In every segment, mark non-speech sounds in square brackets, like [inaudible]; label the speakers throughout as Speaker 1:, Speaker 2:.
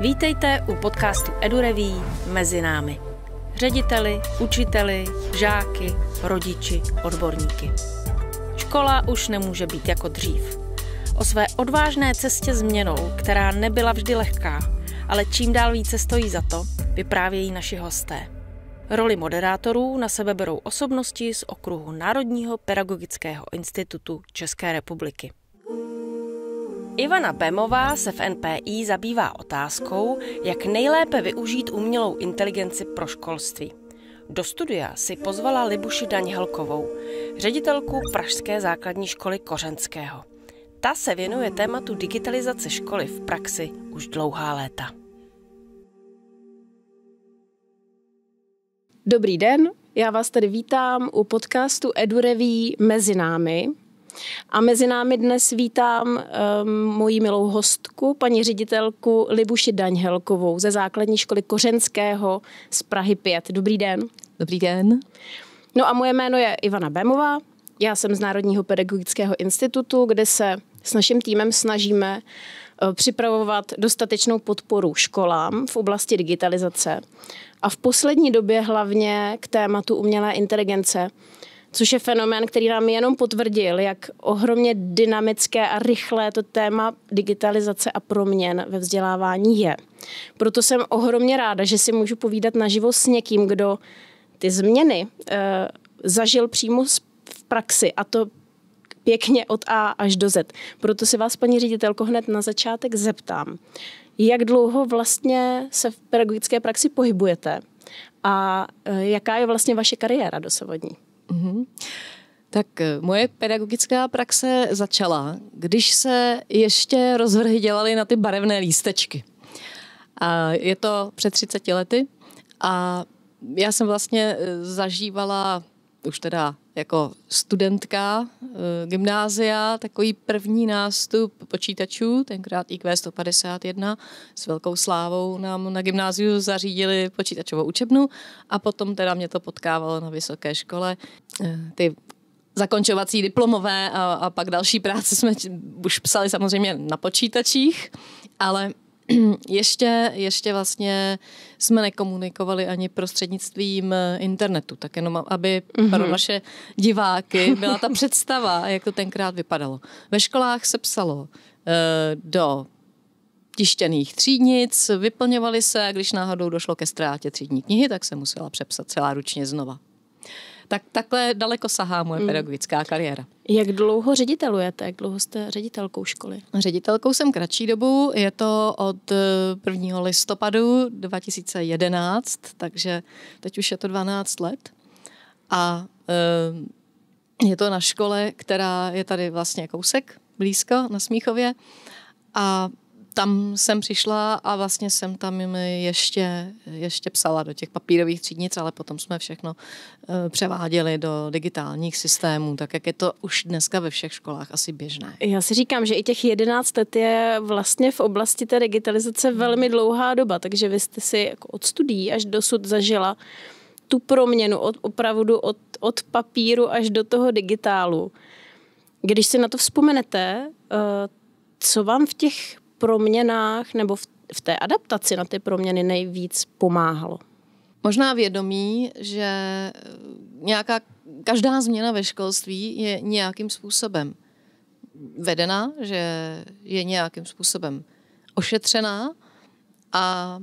Speaker 1: Vítejte u podcastu EduReví Mezi námi. Řediteli, učiteli, žáky, rodiči, odborníky. Škola už nemůže být jako dřív. O své odvážné cestě změnou, která nebyla vždy lehká, ale čím dál více stojí za to, vyprávějí naši hosté. Roli moderátorů na sebe berou osobnosti z okruhu Národního pedagogického institutu České republiky. Ivana Bemová se v NPI zabývá otázkou, jak nejlépe využít umělou inteligenci pro školství. Do studia si pozvala Libuši Daňhelkovou, ředitelku Pražské základní školy Kořenského. Ta se věnuje tématu digitalizace školy v praxi už dlouhá léta.
Speaker 2: Dobrý den, já vás tady vítám u podcastu EduReví Mezi námi, a mezi námi dnes vítám um, moji milou hostku, paní ředitelku Libuši Daňhelkovou ze základní školy Kořenského z Prahy 5. Dobrý den. Dobrý den. No a moje jméno je Ivana Bemová. já jsem z Národního pedagogického institutu, kde se s naším týmem snažíme eh, připravovat dostatečnou podporu školám v oblasti digitalizace a v poslední době hlavně k tématu umělé inteligence což je fenomén, který nám jenom potvrdil, jak ohromně dynamické a rychlé to téma digitalizace a proměn ve vzdělávání je. Proto jsem ohromně ráda, že si můžu povídat naživo s někým, kdo ty změny e, zažil přímo v praxi a to pěkně od A až do Z. Proto si vás, paní ředitelko, hned na začátek zeptám, jak dlouho vlastně se v pedagogické praxi pohybujete a eh, jaká je vlastně vaše kariéra dosavadní?
Speaker 3: Mm-hmm. Tak eh, moje pedagogická praxe začala, když se ještě rozvrhy dělaly na ty barevné lístečky. A je to před 30 lety a já jsem vlastně eh, zažívala už teda jako studentka e, gymnázia, takový první nástup počítačů, tenkrát IQ 151, s velkou slávou nám na gymnáziu zařídili počítačovou učebnu a potom teda mě to potkávalo na vysoké škole. E, ty zakončovací diplomové a, a pak další práce jsme už psali samozřejmě na počítačích, ale [clears throat] ještě, ještě vlastně jsme nekomunikovali ani prostřednictvím eh, internetu, tak jenom aby mm-hmm. pro naše diváky byla ta [laughs] představa, jak to tenkrát vypadalo. Ve školách se psalo uh, do tištěných třídnic, vyplňovaly se a když náhodou došlo ke ztrátě třídní knihy, tak se musela přepsat celá ručně znova. Tak takhle daleko sahá moje mm. pedagogická kariéra.
Speaker 2: Jak dlouho ředitelujete? Jak dlouho jste ředitelkou školy?
Speaker 3: Ředitelkou jsem kratší dobu, je to od 1. Eh, listopadu 2011, takže teď už je to 12 let. A eh, je to na škole, která je tady vlastně kousek blízko na Smíchově. A tam jsem přišla a vlastně jsem tam ještě, ještě psala do těch papírových třídnic, ale potom jsme všechno eh, převáděli do digitálních systémů, tak jak je to už dneska ve všech školách asi běžné.
Speaker 2: Já si říkám, že i těch 11 let je vlastně v oblasti té digitalizace velmi dlouhá doba, takže vy jste si jako od studií až dosud zažila tu proměnu od, opravdu od, od papíru až do toho digitálu. Když si na to vzpomenete, eh, co vám v těch proměnách nebo v, v té adaptaci na ty proměny nejvíc pomáhalo? Možná vědomí, že eh, nějaká, každá změna
Speaker 3: ve školství je nějakým způsobem vedena, že je nějakým způsobem ošetřená a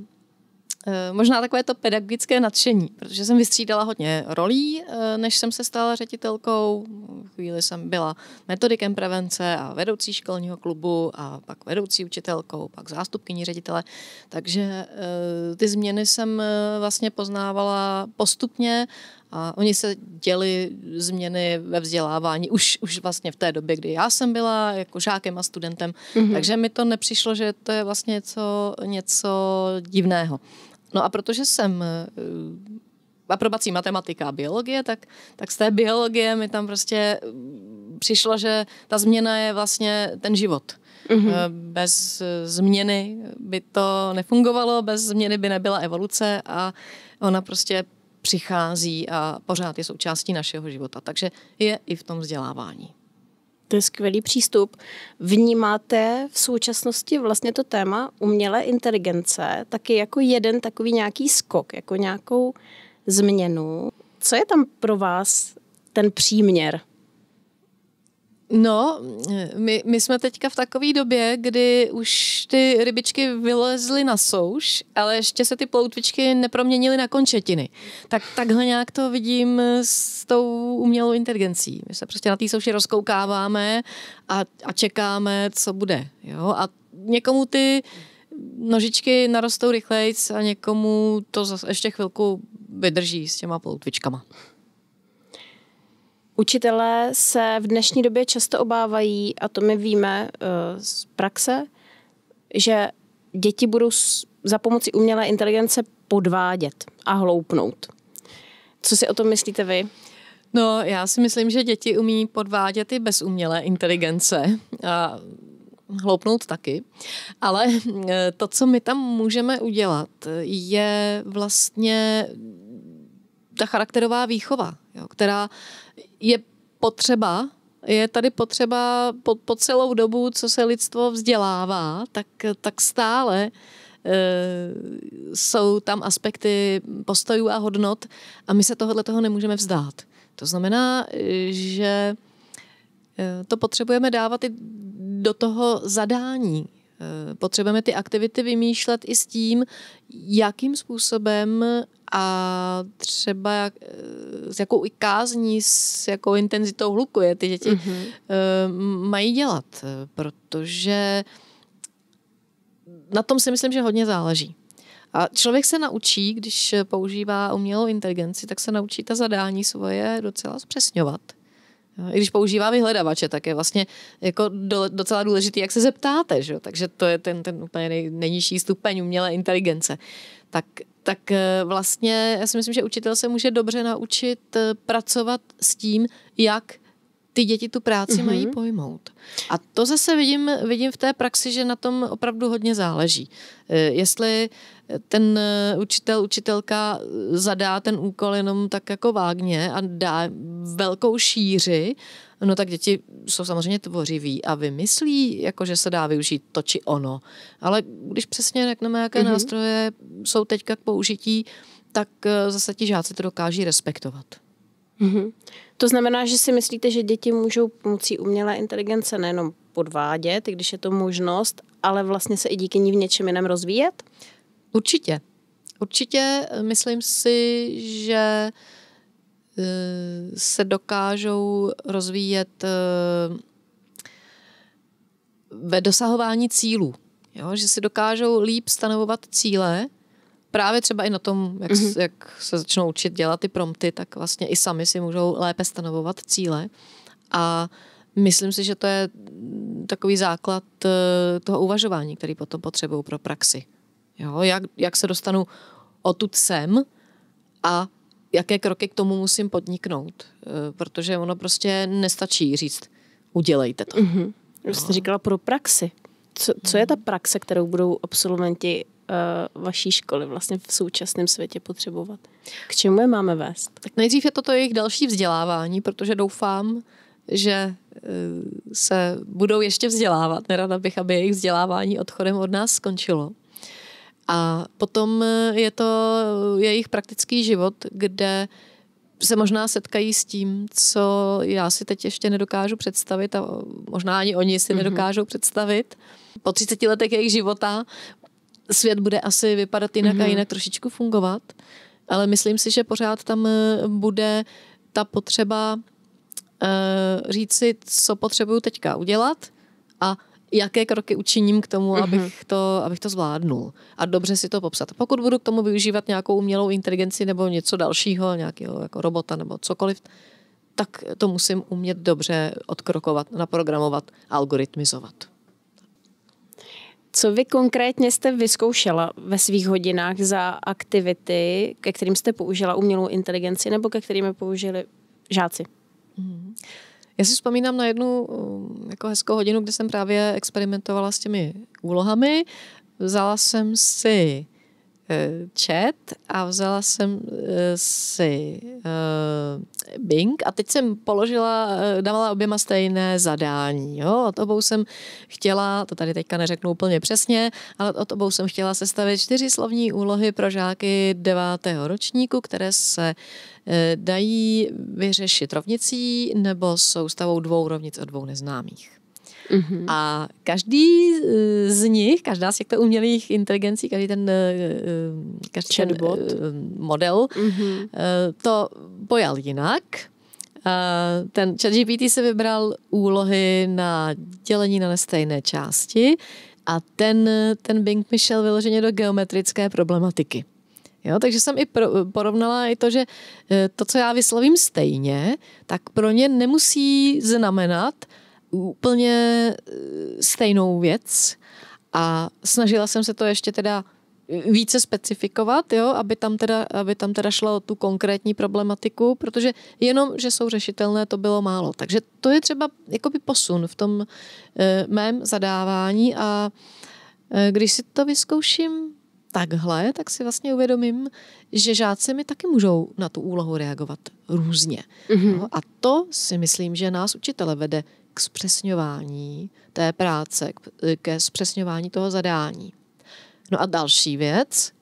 Speaker 3: Eh, možná takové to pedagogické nadšení, protože jsem vystřídala hodně rolí, eh, než jsem se stala ředitelkou. Chvíli jsem byla metodikem prevence a vedoucí školního klubu a pak vedoucí učitelkou, pak zástupkyní ředitele. Takže eh, ty změny jsem vlastně poznávala postupně a oni se děli změny ve vzdělávání už, už vlastně v té době, kdy já jsem byla jako žákem a studentem. Mm-hmm. Takže mi to nepřišlo, že to je vlastně něco, něco divného. No a protože jsem eh, aprobací matematika a biologie, tak, tak z té biologie mi tam prostě mm, přišlo, že ta změna je vlastně ten život. Mm-hmm. Bez eh, změny by to nefungovalo, bez změny by nebyla evoluce a ona prostě přichází a pořád je součástí našeho života. Takže
Speaker 2: je i v tom vzdělávání. To je skvělý přístup. Vnímáte v současnosti vlastně to téma umělé inteligence taky jako jeden takový nějaký skok, jako nějakou změnu. Co je tam pro vás ten příměr?
Speaker 3: No, my, my jsme teďka v takové době, kdy už ty rybičky vylezly na souš, ale ještě se ty ploutvičky neproměnily na končetiny. Tak takhle nějak to vidím s tou umělou inteligencí. My se prostě na té souši rozkoukáváme a, a čekáme, co bude. Jo? A někomu ty nožičky narostou rychlejc a někomu to zase ještě chvilku vydrží s těma ploutvičkama.
Speaker 2: Učitelé se v dnešní době často obávají, a to my víme eh, z praxe, že děti budou za pomoci umělé inteligence podvádět a hloupnout. Co si o tom myslíte vy? No, já si myslím,
Speaker 3: že děti umí podvádět i bez umělé inteligence. A hloupnout taky. Ale eh, to, co my tam můžeme udělat, je vlastně ta charakterová výchova, jo, která je potřeba, je tady potřeba po, po celou dobu, co se lidstvo vzdělává, tak, tak stále e, jsou tam aspekty postojů a hodnot a my se tohle toho nemůžeme vzdát. To znamená, že e, to potřebujeme dávat i do toho zadání Eh, potřebujeme ty aktivity vymýšlet i s tím, jakým způsobem a třeba jak, eh, s jakou i kázní, s jakou intenzitou hluku je ty děti mm-hmm. mají dělat, protože na tom si myslím, že hodně záleží. A člověk se naučí, když používá umělou inteligenci, tak se naučí ta zadání svoje docela zpřesňovat. I když používá vyhledavače, tak je vlastně jako do, docela důležitý, jak se zeptáte. Že? Takže to je ten, ten úplně nej, nejnižší stupeň umělé inteligence. Tak, tak eh, vlastně já si myslím, že učitel se může dobře naučit eh, pracovat s tím, jak ty děti tu práci mm-hmm. mají pojmout. A to zase vidím, vidím v té praxi, že na tom opravdu hodně záleží. Eh, jestli ten eh, učitel, učitelka zadá ten úkol jenom tak jako vágně a dá velkou šíři, no tak děti jsou samozřejmě tvořiví a vymyslí, jako že se dá využít to či ono. Ale když přesně řekneme, jaké mm-hmm. nástroje jsou teďka k použití, tak eh, zase ti žáci to dokáží respektovat.
Speaker 2: Mm-hmm. To znamená, že si myslíte, že děti můžou pomocí umělé inteligence nejenom podvádět, když je to možnost, ale vlastně se i díky ní v něčem jiném rozvíjet? Určitě. Určitě
Speaker 3: eh, myslím si, že eh, se dokážou rozvíjet eh, ve dosahování cílů. Jo? Že si dokážou líp stanovovat cíle, právě třeba i na tom, jak, mm-hmm. jak se začnou učit dělat ty prompty, tak vlastně i sami si můžou lépe stanovovat cíle. A myslím si, že to je takový základ toho uvažování, který potom potřebují pro praxi. Jo? Jak, jak se dostanu odtud sem a jaké kroky k tomu musím podniknout. Eh, protože ono
Speaker 2: prostě nestačí říct, udělejte to. Mm-hmm. Už jste říkala pro praxi. Co, co je ta praxe, kterou budou absolventi uh, vaší školy vlastně v současném světě potřebovat? K čemu je máme vést? Tak nejdřív je toto jejich další vzdělávání, protože doufám,
Speaker 3: že eh, se budou ještě vzdělávat. Nerada bych, aby jejich vzdělávání odchodem od nás skončilo. A potom eh, je to eh, jejich praktický život, kde se možná setkají s tím, co já si teď ještě nedokážu představit a možná ani oni si mm-hmm. nedokážou představit. Po 30 letech jejich života svět bude asi vypadat jinak mm-hmm. a mhm. jinak trošičku fungovat, ale myslím si, že pořád tam eh, bude ta potřeba uh, říct si, co potřebuju teďka udělat a jaké kroky učiním k tomu, mhm. abych mm-hmm. to, abych to zvládnul. A dobře si to popsat. Pokud budu k tomu využívat nějakou umělou inteligenci nebo něco dalšího, nějakého jako robota nebo cokoliv, tak to musím umět dobře odkrokovat, naprogramovat, algoritmizovat.
Speaker 2: Co vy konkrétně jste vyzkoušela ve svých hodinách za aktivity, ke kterým jste použila umělou inteligenci nebo ke kterým je použili žáci? Mm-hmm.
Speaker 3: Já si vzpomínám na jednu um, jako hezkou hodinu, kde jsem právě experimentovala s těmi úlohami. Vzala jsem si Eh, chat a vzala jsem eh, si eh, Bing a teď jsem položila, dávala oběma stejné zadání. Jo? Od obou jsem chtěla, to tady teďka neřeknu úplně přesně, ale od obou jsem chtěla sestavit čtyři slovní úlohy pro žáky devátého ročníku, které se dají vyřešit rovnicí nebo soustavou dvou rovnic od dvou neznámých. Mm-hmm. A každý eh, z nich, každá z těchto umělých inteligencí, každý ten, eh, eh, každý ten Chatbot. model, mm-hmm. to pojal jinak. Ten ChatGPT se vybral úlohy na dělení na nestejné části a ten, ten Bing mi šel vyloženě do geometrické problematiky. Jo, takže jsem i pro, porovnala i to, že to, co já vyslovím stejně, tak pro ně nemusí znamenat, úplně eh, stejnou věc a snažila jsem se to ještě teda eh, více specifikovat, jo, aby, tam teda, aby tam teda šlo o tu konkrétní problematiku, protože jenom, že jsou řešitelné, to bylo málo. Takže to je třeba jakoby posun v tom e, mém zadávání a e, když si to vyzkouším takhle, tak si vlastně uvědomím, že žáci mi taky můžou na tu úlohu reagovat různě. Mm-hmm. No, a to si myslím, že nás učitele vede k zpřesňování té práce, ke zpřesňování toho zadání. No a další věc,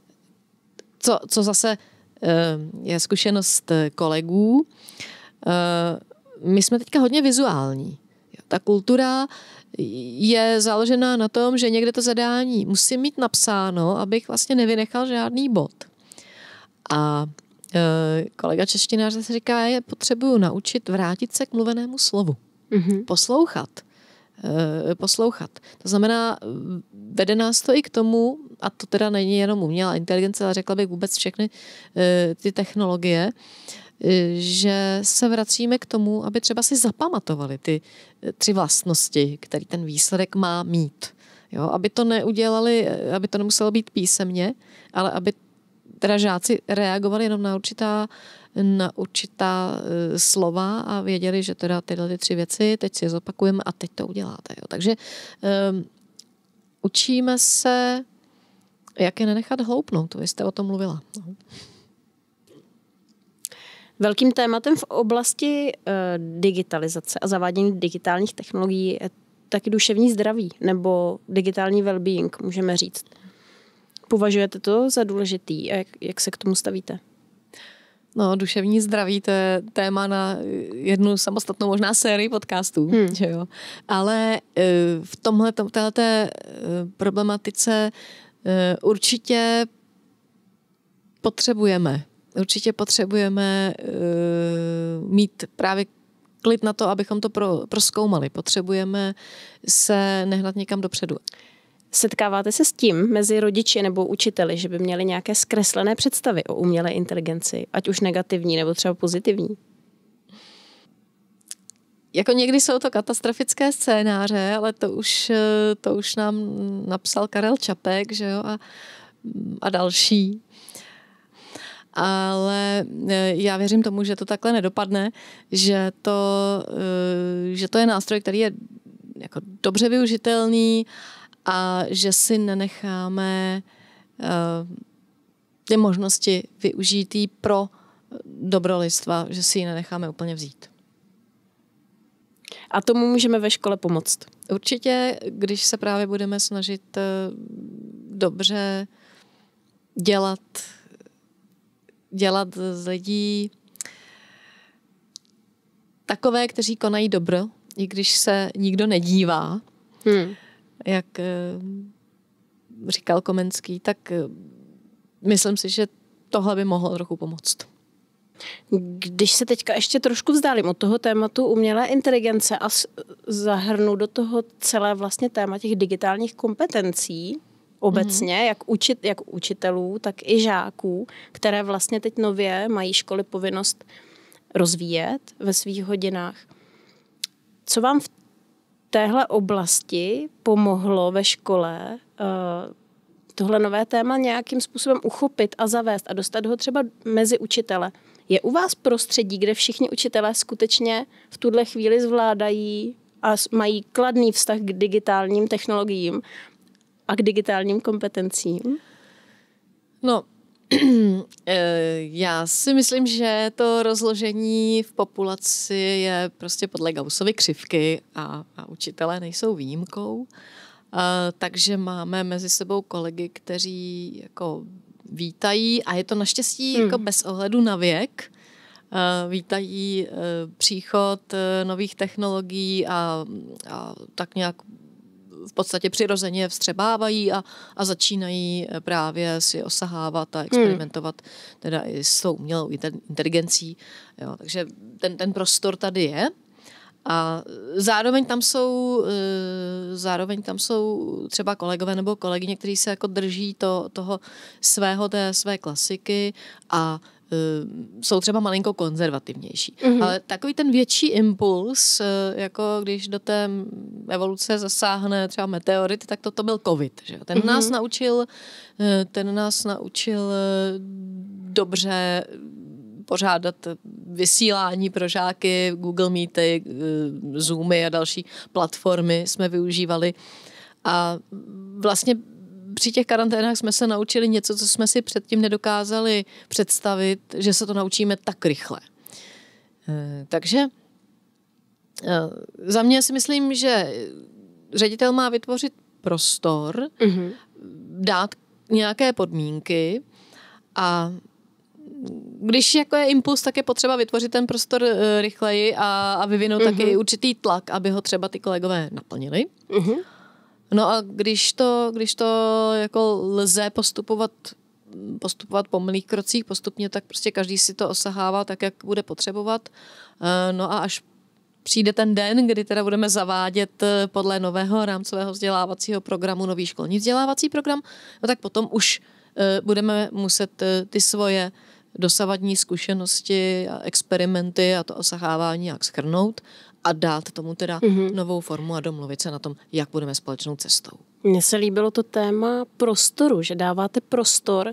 Speaker 3: co, co zase eh, je zkušenost kolegů, eh, my jsme teďka hodně vizuální. Ta kultura je založená na tom, že někde to zadání musím mít napsáno, abych vlastně nevynechal žádný bod. A eh, kolega češtinář zase říká, je potřebuju naučit vrátit se k mluvenému slovu mm-hmm. poslouchat. Eh, poslouchat. To znamená, vede nás to i k tomu, a to teda není jenom umělá inteligence, ale řekla bych vůbec všechny eh, ty technologie, eh, že se vracíme k tomu, aby třeba si zapamatovali ty tři vlastnosti, který ten výsledek má mít. Jo, aby to neudělali, aby to nemuselo být písemně, ale aby teda žáci reagovali jenom na určitá uh, na určitá e, slova a věděli, že teda tyhle ty tři věci, teď si je zopakujeme a teď to uděláte. Jo. Takže um, učíme se, jak je nenechat hloupnout. Vy jste o tom mluvila. No.
Speaker 2: Velkým tématem v oblasti e, digitalizace a zavádění digitálních technologií je taky duševní zdraví nebo digitální well-being, můžeme říct. Považujete to za důležitý a jak, jak se k tomu stavíte? No, duševní zdraví, to je téma na jednu samostatnou
Speaker 3: možná sérii podcastů, hmm. že jo. Ale eh, v tomhle, téhleté eh, problematice eh, určitě potřebujeme. Určitě potřebujeme mít právě klid na
Speaker 2: to, abychom to pro, proskoumali. Potřebujeme se nehnat někam dopředu. Setkáváte se s tím mezi rodiči nebo učiteli, že by měli nějaké zkreslené představy o umělé inteligenci, ať už negativní nebo třeba pozitivní?
Speaker 3: Jako někdy jsou to katastrofické scénáře, ale to už, eh, to už nám napsal Karel Čapek že jo, a, a další. Ale eh, já věřím tomu, že to takhle nedopadne, že to, eh, že to je nástroj, který je jako dobře využitelný, uh, a že si nenecháme uh, ty možnosti využitý pro dobro lidstva, že si ji nenecháme úplně vzít. A tomu můžeme ve škole pomoct. Určitě, když se právě budeme snažit eh, dobře dělat, dělat z lidí takové, kteří konají dobro, i když se nikdo nedívá, hmm jak eh, říkal Komenský, tak eh, myslím si, že tohle by mohlo trochu pomoct.
Speaker 2: Když se teďka ještě trošku vzdálím od toho tématu umělé inteligence a zahrnu do toho celé vlastně téma těch digitálních kompetencí obecně, mm-hmm. jak, učit, jak učitelů, tak i žáků, které vlastně teď nově mají školy povinnost rozvíjet ve svých hodinách. Co vám v téhle oblasti pomohlo ve škole eh, tohle nové téma nějakým způsobem uchopit a zavést a dostat ho třeba mezi učitele. Je u vás prostředí, kde všichni učitelé skutečně v tuhle chvíli zvládají a mají kladný vztah k digitálním technologiím a k digitálním kompetencím?
Speaker 3: No, [clears throat] Eh, já si myslím, že to rozložení v populaci je prostě podle Gaussovy křivky a, a učitelé nejsou výjimkou. Uh, takže máme mezi sebou kolegy, kteří jako vítají a je to naštěstí hmm. jako bez ohledu na věk. uh, vítají příchod nových technologií a, a tak nějak v podstatě přirozeně vstřebávají a, a začínají eh, právě si osahávat a hmm. experimentovat hmm. teda i s tou umělou inteligencí. Jo, takže ten, ten prostor tady je. A zároveň tam jsou, eh, zároveň tam jsou třeba kolegové nebo kolegyně, kteří se jako drží to, toho svého, té své klasiky a Ehm, jsou třeba malinko konzervativnější. Mm-hmm. Ale takový ten větší impuls, eh, jako když do té evoluce zasáhne třeba meteorit, tak to, to byl covid. Že? Ten mm-hmm. nás naučil, eh, ten nás naučil eh, dobře pořádat vysílání pro žáky, Google Meety, Zoomy a další platformy jsme využívali. A vlastně při těch karanténách jsme se naučili něco, co jsme si předtím nedokázali představit, že se to naučíme tak rychle. Eh, takže eh, za mě si myslím, že ředitel má vytvořit prostor, mm-hmm. dát nějaké podmínky a když jako je impuls, tak je potřeba vytvořit ten prostor eh, rychleji a, a vyvinout mm-hmm. taky mhm. určitý tlak, aby ho třeba ty kolegové naplnili. Mm-hmm. No a když to, když to jako lze postupovat postupovat po mlých krocích postupně, tak prostě každý si to osahává tak, jak bude potřebovat. Eh, no a až přijde ten den, kdy teda budeme zavádět eh, podle nového rámcového vzdělávacího programu nový školní vzdělávací program, no tak potom už eh, budeme muset ty svoje dosavadní zkušenosti a experimenty a to osahávání jak schrnout a dát tomu teda mm-hmm. novou formu a domluvit se na tom, jak budeme společnou cestou.
Speaker 2: Mně se líbilo to téma prostoru, že dáváte prostor.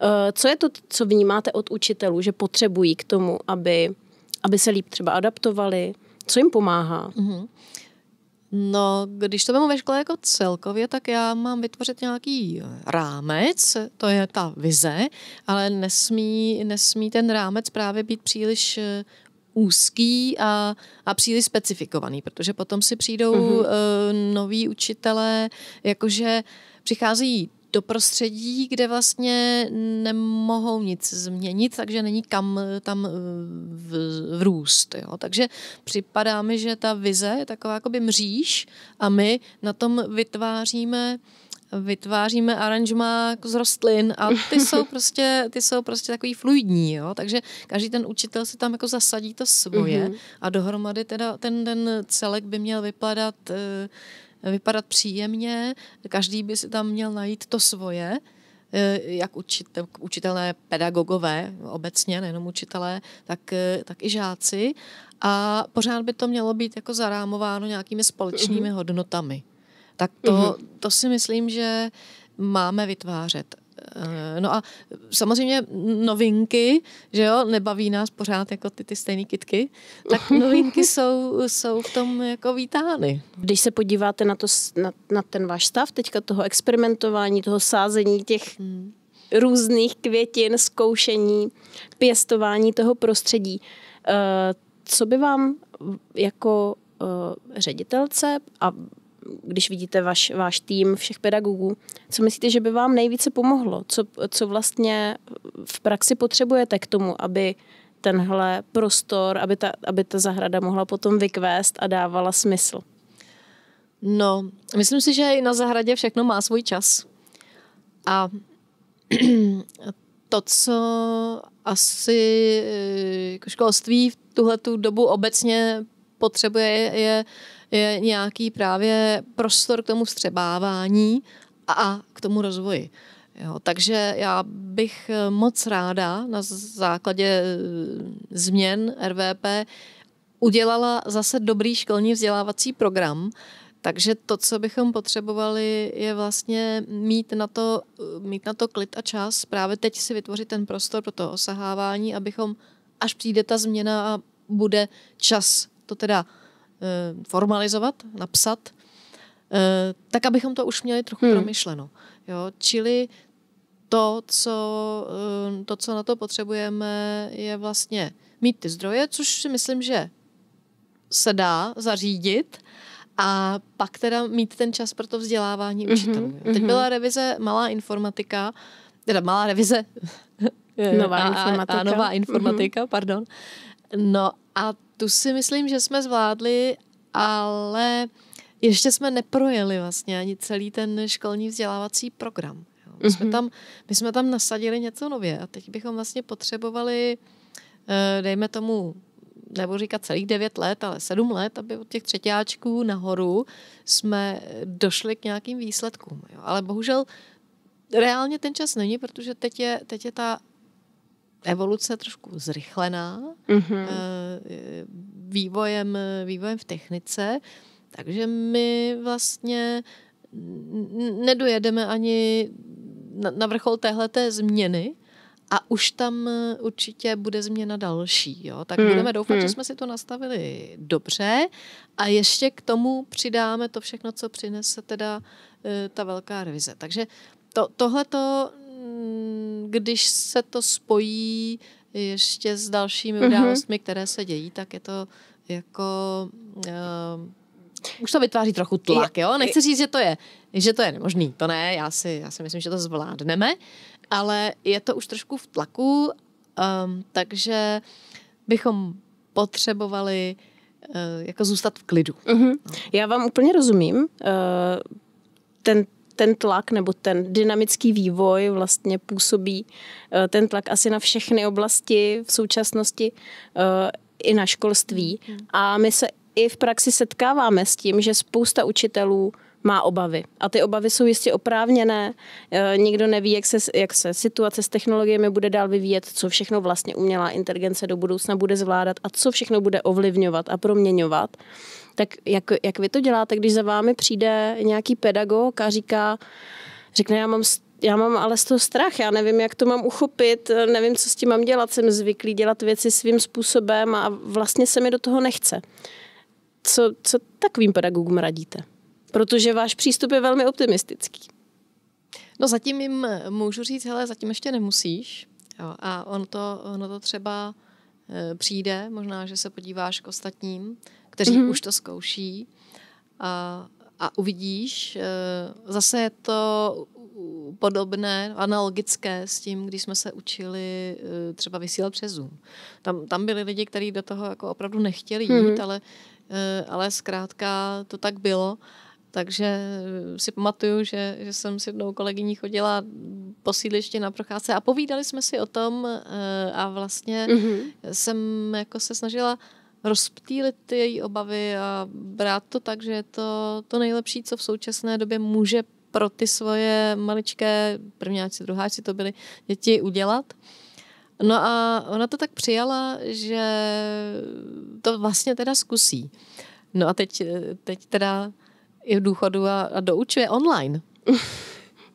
Speaker 2: Eh, co je to, co vnímáte od učitelů, že potřebují k tomu, aby, aby se líp třeba adaptovali? Co jim pomáhá? Mm-hmm.
Speaker 3: No, když to vemu ve škole jako celkově, tak já mám vytvořit nějaký rámec, to je ta vize, ale nesmí, nesmí ten rámec právě být příliš eh, úzký a, a příliš specifikovaný, protože potom si přijdou mm-hmm. uh, eh, noví učitelé, jakože přichází do prostředí, kde vlastně nemohou nic změnit, takže není kam eh, tam eh, vrůst. Jo? Takže připadá mi, že ta vize je taková jakoby mříž a my na tom vytváříme uh, vytváříme aranžma z rostlin a ty [laughs] jsou prostě, ty jsou prostě takový fluidní, jo? takže každý ten učitel si tam jako zasadí to svoje mm-hmm. a dohromady teda ten, ten celek by měl vypadat, eh, vypadat příjemně, každý by si tam měl najít to svoje, eh, jak učitel, učitelé, pedagogové obecně, nejenom učitelé, tak, eh, tak i žáci a pořád by to mělo být jako zarámováno nějakými společnými mhm. hodnotami. Tak to, mm-hmm. to si myslím, že máme vytvářet. Eh, no a samozřejmě novinky, že jo, nebaví nás pořád jako ty, ty stejné kitky, tak [laughs] novinky jsou,
Speaker 2: jsou v tom jako vítány. Když se podíváte na, to, na, na ten váš stav teďka toho experimentování, toho sázení těch hmm. různých květin, zkoušení, pěstování toho prostředí, eh, co by vám jako eh, ředitelce a když vidíte vaš, váš tým všech pedagogů, co myslíte, že by vám nejvíce pomohlo? Co, co vlastně v praxi potřebujete k tomu, aby tenhle prostor, aby ta, aby ta zahrada mohla potom vykvést a dávala smysl? No, myslím si, že i na zahradě všechno má
Speaker 3: svůj čas. A [clears throat] to, co asi eh, školství v tuhletu dobu obecně potřebuje, je je nějaký právě prostor k tomu střebávání a k tomu rozvoji. Jo, takže já bych eh, moc ráda na základě eh, změn RVP udělala zase dobrý školní vzdělávací program, takže to, co bychom potřebovali, je vlastně mít na to, eh, mít na to klid a čas, právě teď si vytvořit ten prostor pro to osahávání, abychom, až přijde ta změna a bude čas to teda uh, Eh, formalizovat, napsat, eh, tak abychom to už měli trochu hmm. promyšleno. Jo? Čili to co, eh, to, co na to potřebujeme, je vlastně mít ty zdroje, což si myslím, že se dá zařídit a pak teda mít ten čas pro to vzdělávání mm-hmm, učitelů. Mm-hmm. Teď mhm. byla revize Malá informatika, teda malá revize nová [laughs] a, informatika. A, a nová informatika, mm-hmm. pardon. No a tu si myslím, že jsme zvládli, ale ještě jsme neprojeli vlastně ani celý ten školní vzdělávací program. Jo. My, mm-hmm. jsme mhm. tam, my jsme tam nasadili něco nově a teď bychom vlastně potřebovali, eh, dejme tomu, nebo říkat celých devět let, ale sedm let, aby od těch třetíáčků nahoru jsme došli k nějakým výsledkům. Jo. Ale bohužel reálně ten čas není, protože teď je, teď je ta evoluce trošku zrychlená mm-hmm. vývojem, vývojem v technice, takže my vlastně nedojedeme ani na, vrchol téhleté změny a už tam určitě bude změna další. Jo? Tak hmm. budeme doufat, hmm. že jsme si to nastavili dobře a ještě k tomu přidáme to všechno, co přinese teda eh, ta velká revize. Takže to, tohleto Mm, když se to spojí ještě s dalšími mhm. událostmi, mm-hmm. které se dějí, tak je to jako... Uh, už to vytváří trochu tlak, jo? Nechci říct, že to je, že to je nemožný, to ne, já si, já si myslím, že to zvládneme, ale je to už trošku v tlaku, um, takže bychom potřebovali uh, jako
Speaker 2: zůstat v klidu. Uh-huh. Já vám úplně rozumím. Uh, ten ten tlak nebo ten dynamický vývoj vlastně působí eh, ten tlak asi na všechny oblasti v současnosti eh, i na školství. Mhm. A my se i v praxi setkáváme s tím, že spousta učitelů má obavy. A ty obavy jsou jistě oprávněné. Eh, nikdo neví, jak se, jak se situace s technologiemi bude dál vyvíjet, co všechno vlastně umělá inteligence do budoucna bude zvládat a co všechno bude ovlivňovat a proměňovat. Tak jak, jak vy to děláte, když za vámi přijde nějaký pedagog a říká, řekne, já mám já mám ale z toho strach, já nevím, jak to mám uchopit, nevím, co s tím mám dělat, jsem zvyklý dělat věci svým způsobem a vlastně se mi do toho nechce. Co, co takovým pedagogům radíte? Protože váš přístup je velmi optimistický. No zatím jim můžu říct, hele, zatím ještě nemusíš. Jo, a on to,
Speaker 3: ono to třeba eh, přijde, možná, že se podíváš k ostatním, kteří mm-hmm. už to zkouší. A, a uvidíš, eh, zase je to podobné, analogické s tím, když jsme se učili eh, třeba vysílat přes Zoom. Tam, tam byli lidi, kteří do toho jako opravdu nechtěli jít, mm-hmm. ale, eh, ale zkrátka to tak bylo. Takže si pamatuju, že, že jsem s jednou kolegyní chodila po sídliště na procházce a povídali jsme si o tom a vlastně mm-hmm. jsem jako se snažila uh, rozptýlit ty její obavy a brát to tak, že je to to nejlepší, co v současné době může pro ty svoje maličké prvňáci, druháci to byly děti udělat. No a ona to tak přijala, že to vlastně teda zkusí. No a teď, teď teda je v důchodu a, a doučuje online. [laughs]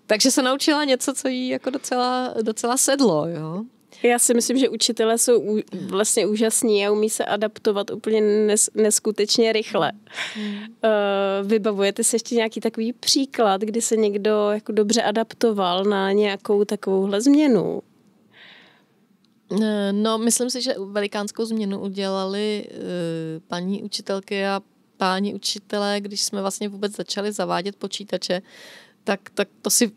Speaker 2: Takže se naučila něco, co jí jako docela, docela sedlo, jo. Já si myslím, že učitelé jsou vlastně úžasní a umí se adaptovat úplně nes, neskutečně rychle. Hmm. Eh, vybavujete se ještě nějaký takový příklad, kdy se někdo jako dobře adaptoval na nějakou takovouhle změnu?
Speaker 3: Eh, no, myslím si, že velikánskou změnu udělali eh, paní učitelky a páni učitelé, když jsme vlastně vůbec začali zavádět počítače, tak, tak to si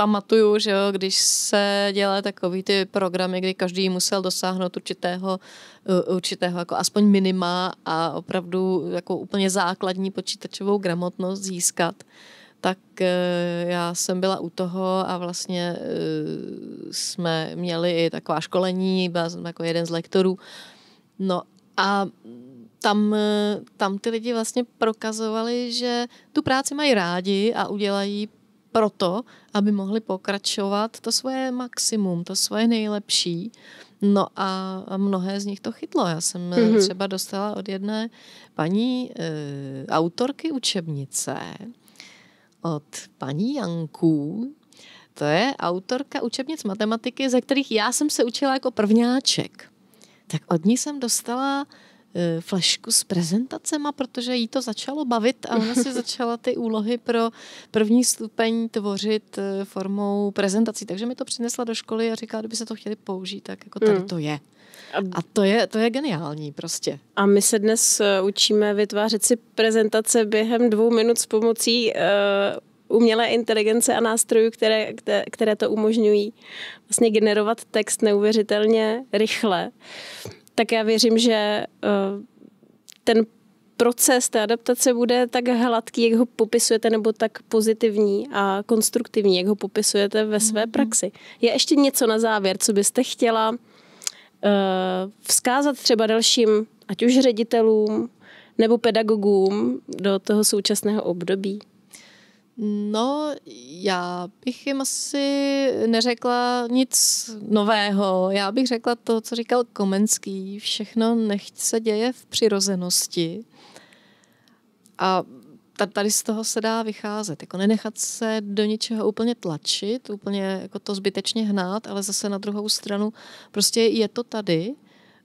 Speaker 3: pamatuju, že jo, když se dělá takový ty programy, kdy každý musel dosáhnout určitého, určitého jako aspoň minima a opravdu jako úplně základní počítačovou gramotnost získat, tak eh, já jsem byla u toho a vlastně eh, jsme měli i taková školení, byla jsem jako jeden z lektorů. No a tam, eh, tam ty lidi vlastně prokazovali, že tu práci mají rádi a udělají proto, aby mohli pokračovat to svoje maximum, to svoje nejlepší. No a mnohé z nich to chytlo. Já jsem mm-hmm. třeba dostala od jedné paní e, autorky učebnice, od paní Janků. To je autorka učebnic matematiky, ze kterých já jsem se učila jako prvňáček. Tak od ní jsem dostala E, flešku s prezentacema, protože jí to začalo bavit a ona si [laughs] začala ty úlohy pro první stupeň tvořit e, formou prezentací. Takže mi to přinesla do školy a říkala, kdyby se to chtěli použít, tak jako
Speaker 1: tady mm. to
Speaker 2: je. A to je, to je geniální prostě. A my se dnes e, učíme vytvářet si prezentace během dvou minut s pomocí uh, umělé inteligence a nástrojů, které, které, to umožňují. Vlastně generovat text neuvěřitelně rychle. Uh, tak já věřím, že eh, ten proces té adaptace bude tak hladký, jak ho popisujete, nebo tak pozitivní a konstruktivní, jak ho popisujete ve své mhm. praxi. Je ještě něco na závěr, co byste chtěla eh, vzkázat třeba dalším, ať už ředitelům nebo pedagogům do toho současného období? No,
Speaker 3: já bych jim asi neřekla nic nového. Já bych řekla to, co říkal Komenský. Všechno nechť se děje v přirozenosti. A tady z toho se dá vycházet. Jako nenechat se do něčeho úplně tlačit, úplně jako to zbytečně hnát, ale zase na druhou stranu prostě je to tady.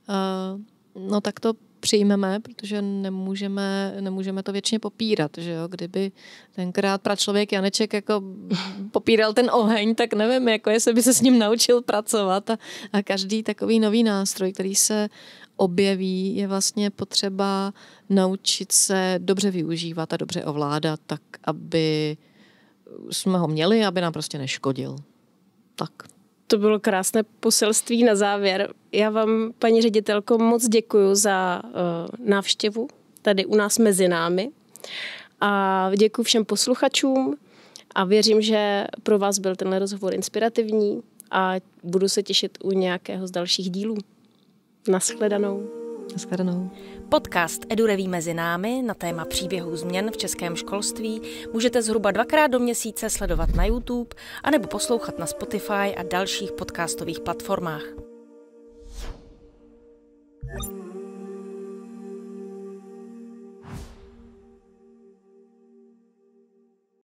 Speaker 3: Eh, no tak to přijmeme, protože nemůžeme, nemůžeme to věčně popírat. Že jo? Kdyby tenkrát pračlověk Janeček jako popíral ten oheň, tak nevím, jako jestli by se s ním naučil pracovat. A, a každý takový nový nástroj, který se objeví, je vlastně potřeba naučit se dobře využívat a dobře ovládat, tak aby jsme ho měli, aby nám prostě neškodil.
Speaker 2: Tak. To bylo krásné poselství na závěr. Já vám, paní ředitelko, moc děkuji za uh, návštěvu tady u nás mezi námi a děkuji všem posluchačům a věřím, že pro vás byl tenhle rozhovor inspirativní a budu se těšit u nějakého z dalších dílů. Naschledanou. Naschledanou.
Speaker 1: Podcast Edureví mezi námi na téma příběhů změn v českém školství můžete zhruba dvakrát do měsíce sledovat na YouTube anebo poslouchat na Spotify a dalších podcastových platformách.